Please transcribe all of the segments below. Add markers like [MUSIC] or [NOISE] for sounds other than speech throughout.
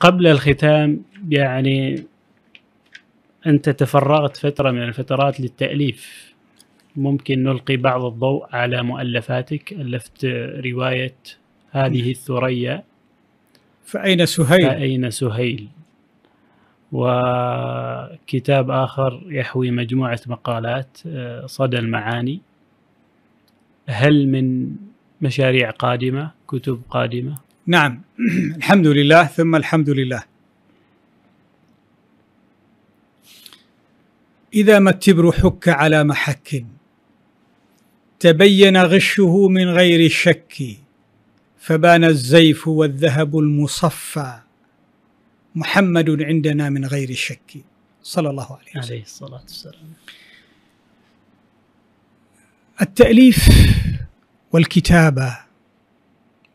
قبل الختام يعني انت تفرغت فتره من الفترات للتاليف ممكن نلقي بعض الضوء على مؤلفاتك الفت روايه هذه الثريا فاين سهيل فاين سهيل وكتاب آخر يحوي مجموعة مقالات آه، صدى المعاني هل من مشاريع قادمة كتب قادمة نعم [CLEARS THROAT] الحمد لله ثم الحمد لله إذا ما التبر حك على محك تبين غشه من غير الشك فبان الزيف والذهب المصفى محمد عندنا من غير الشك صلى الله عليه وسلم عليه الصلاة والسلام التأليف والكتابة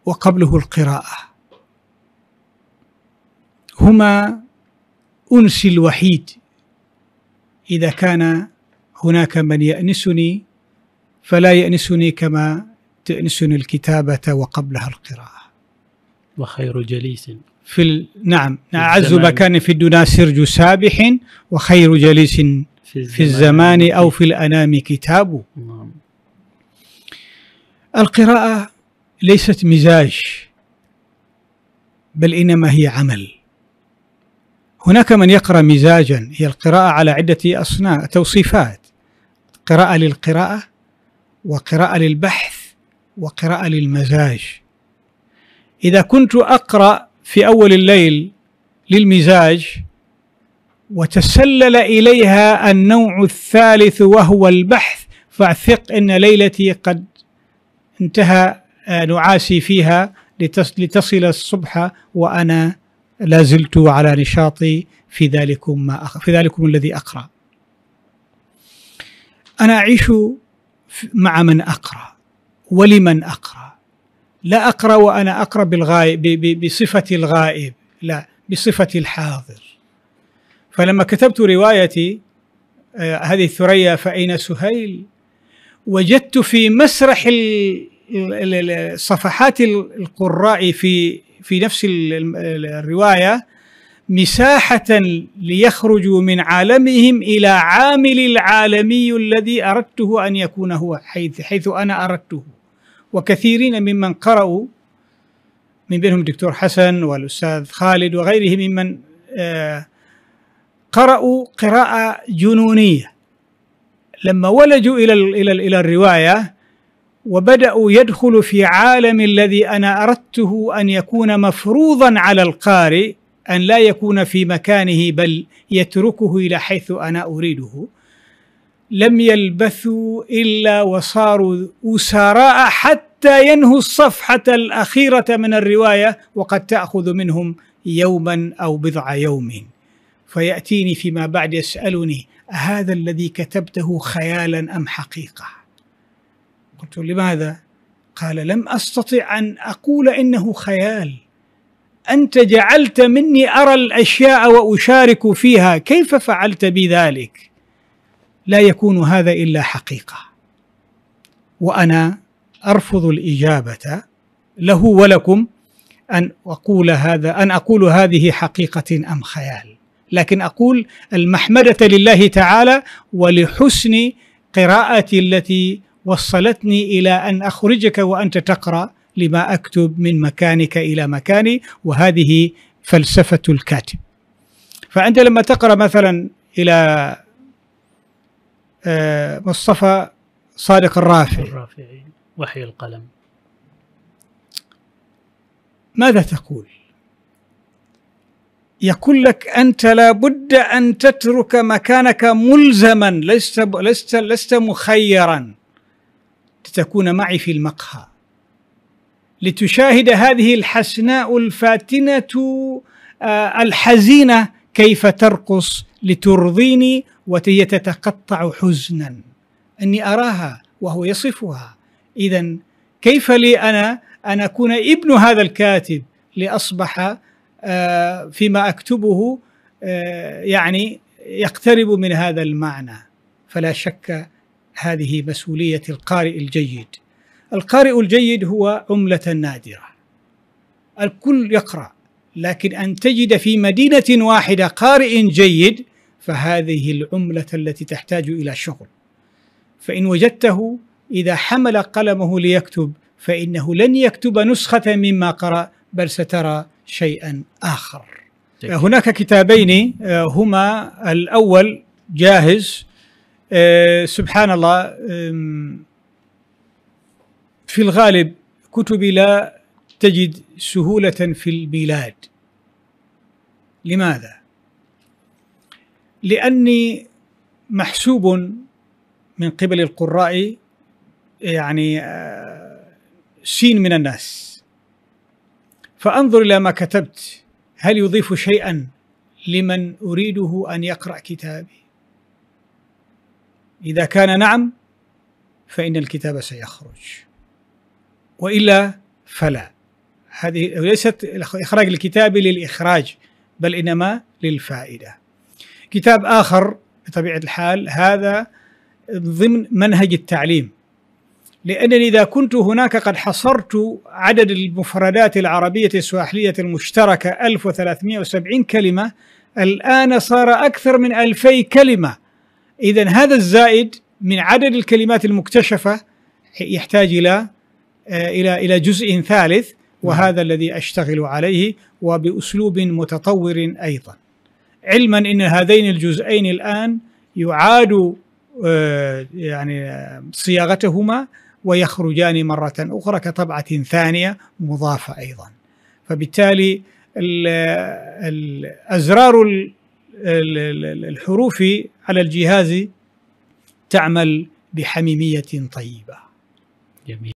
وقبله القراءة هما أنسي الوحيد إذا كان هناك من يأنسني فلا يأنسني كما تأنسني الكتابة وقبلها القراءة وخير جليس في ال... نعم أعز مكان في الدنيا سرج سابح وخير جليس في الزمان, في الزمان أو في الأنام كتاب نعم. القراءة ليست مزاج بل انما هي عمل هناك من يقرا مزاجا هي القراءه على عده اصناف توصيفات قراءه للقراءه وقراءه للبحث وقراءه للمزاج اذا كنت اقرا في اول الليل للمزاج وتسلل اليها النوع الثالث وهو البحث فاثق ان ليلتي قد انتهى آه، نعاسي فيها لتصل الصبح وأنا لا زلت على نشاطي في ذلكم ما أخ... في ذلكم الذي أقرأ أنا أعيش مع من أقرأ ولمن أقرأ لا أقرأ وأنا أقرأ بالغائب ب... بصفة الغائب لا بصفة الحاضر فلما كتبت روايتي آه، هذه الثريا فأين سهيل وجدت في مسرح صفحات القراء في في نفس الروايه مساحه ليخرجوا من عالمهم الى عامل العالمي الذي اردته ان يكون هو حيث حيث انا اردته وكثيرين ممن قرأوا من بينهم الدكتور حسن والاستاذ خالد وغيره ممن آه، قرأوا قراءة جنونية لما ولجوا إلى إلى إلى الرواية وبداوا يدخلوا في عالم الذي انا اردته ان يكون مفروضا على القارئ ان لا يكون في مكانه بل يتركه الى حيث انا اريده لم يلبثوا الا وصاروا اسراء حتى ينهوا الصفحه الاخيره من الروايه وقد تاخذ منهم يوما او بضع يوم فياتيني فيما بعد يسالني اهذا الذي كتبته خيالا ام حقيقه قلت لماذا؟ قال لم استطع ان اقول انه خيال انت جعلت مني ارى الاشياء واشارك فيها كيف فعلت بذلك؟ لا يكون هذا الا حقيقه وانا ارفض الاجابه له ولكم ان اقول هذا ان اقول هذه حقيقه ام خيال لكن اقول المحمده لله تعالى ولحسن قراءتي التي وصلتني الى ان اخرجك وانت تقرا لما اكتب من مكانك الى مكاني وهذه فلسفه الكاتب. فانت لما تقرا مثلا الى آه، مصطفى صادق الرافعي الرافعي وحي القلم ماذا تقول؟ يقول لك انت لابد ان تترك مكانك ملزما لست لست لست مخيرا لتكون معي في المقهى لتشاهد هذه الحسناء الفاتنه آه، الحزينه كيف ترقص لترضيني وهي تتقطع حزنا اني اراها وهو يصفها اذا كيف لي انا ان اكون ابن هذا الكاتب لاصبح آه، فيما اكتبه آه، يعني يقترب من هذا المعنى فلا شك هذه مسؤوليه القارئ الجيد. القارئ الجيد هو عمله نادره. الكل يقرا لكن ان تجد في مدينه واحده قارئ جيد فهذه العمله التي تحتاج الى شغل. فان وجدته اذا حمل قلمه ليكتب فانه لن يكتب نسخه مما قرا بل سترى شيئا اخر. هناك كتابين آه، هما الاول جاهز آه، سبحان الله في الغالب كتبي لا تجد سهولة في الميلاد لماذا؟ لأني محسوب من قبل القراء يعني آه، سين من الناس فأنظر إلى ما كتبت هل يضيف شيئا لمن أريده أن يقرأ كتابي إذا كان نعم فإن الكتاب سيخرج وإلا فلا هذه ليست إخراج الكتاب للإخراج بل إنما للفائدة كتاب آخر بطبيعة الحال هذا ضمن منهج التعليم لأنني إذا كنت هناك قد حصرت عدد المفردات العربية السواحلية المشتركة 1370 كلمة الآن صار أكثر من 2000 كلمة إذا هذا الزائد من عدد الكلمات المكتشفة يحتاج إلى آه، إلى إلى جزء ثالث نعم. وهذا الذي أشتغل عليه وبأسلوب متطور أيضا علما أن هذين الجزئين الآن يعاد آه، يعني آه، صياغتهما ويخرجان مرة أخرى كطبعة ثانية مضافة أيضا فبالتالي الأزرار الحروف على الجهاز تعمل بحميمية طيبة جميل